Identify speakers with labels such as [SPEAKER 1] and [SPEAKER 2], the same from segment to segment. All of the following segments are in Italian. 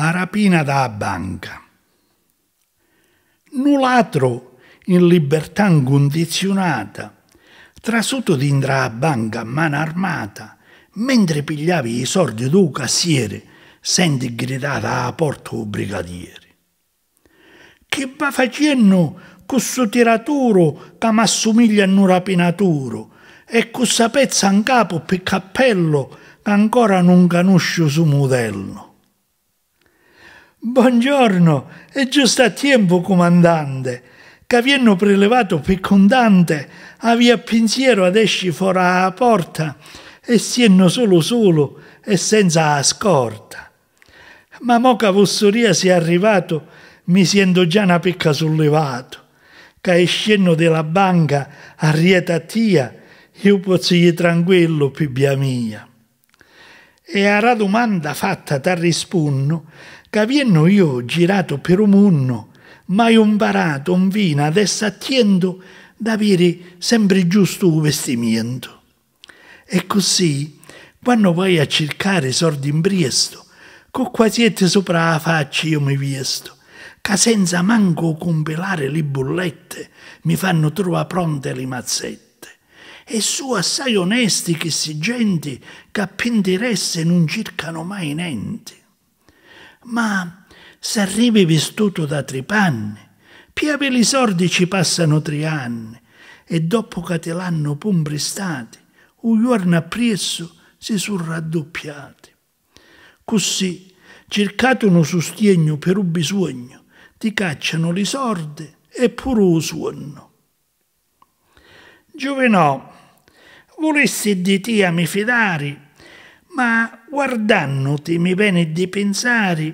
[SPEAKER 1] a rapina da banca. Nulatro in libertà incondizionata, trasuto dintra a banca a mano armata, mentre pigliavi i sordi tu cassiere, senti gridare alla porta o brigadiere. Che va facendo questo tiraturo che mi assomiglia a un rapinaturo e questa pezza in capo per cappello che ancora non conosce su modello? Buongiorno, è giusto a tempo, comandante, che vi prelevato per condante, avia pensiero ad esci fuori la porta, e sienno solo solo e senza scorta. Ma mo che Vossoria sia arrivato, mi sento già una pecca sollevato, che escenno della banca a tia, io posso tranquillo, pibbia mia. E alla domanda fatta ti rispunno, che avendo io girato per un mondo, mai imparato un vino adesso attendo da avere sempre giusto un vestimento. E così, quando vai a cercare sordi in Briesto, con quasiette sopra la faccia io mi viesto, che senza manco compilare le bullette mi fanno trovare pronte le mazzette e su assai onesti che si genti che appenderesse non cercano mai niente. Ma se arrivi vestuto da tripanni, piave li sordi ci passano tre anni, e dopo che te l'hanno pomprestati, un giorno appresso si sono raddoppiati. Così, cercato uno sostegno per un bisogno, ti cacciano le sorde e pure un suono. Giovenò volessi di a mi fidari, ma guardannoti mi vene di pensari,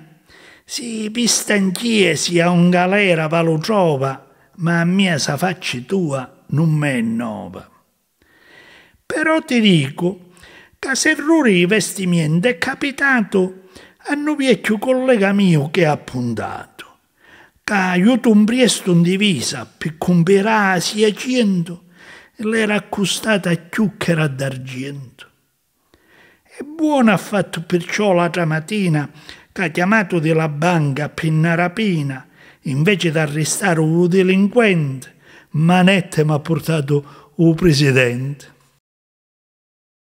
[SPEAKER 1] si pistanchie sia un galera palo trova, ma a mia sa facci tua non me è nova. Però ti dico che se ruri vestimenti è capitato a un vecchio collega mio che ha puntato che aiuto un presto in divisa per comprare sia cento l'era accostata a chiucchera d'argento. E buona ha fatto perciò l'altra mattina che ha chiamato della banca Pinnarapina, invece d'arrestare un delinquente, Manette mi ha portato un presidente.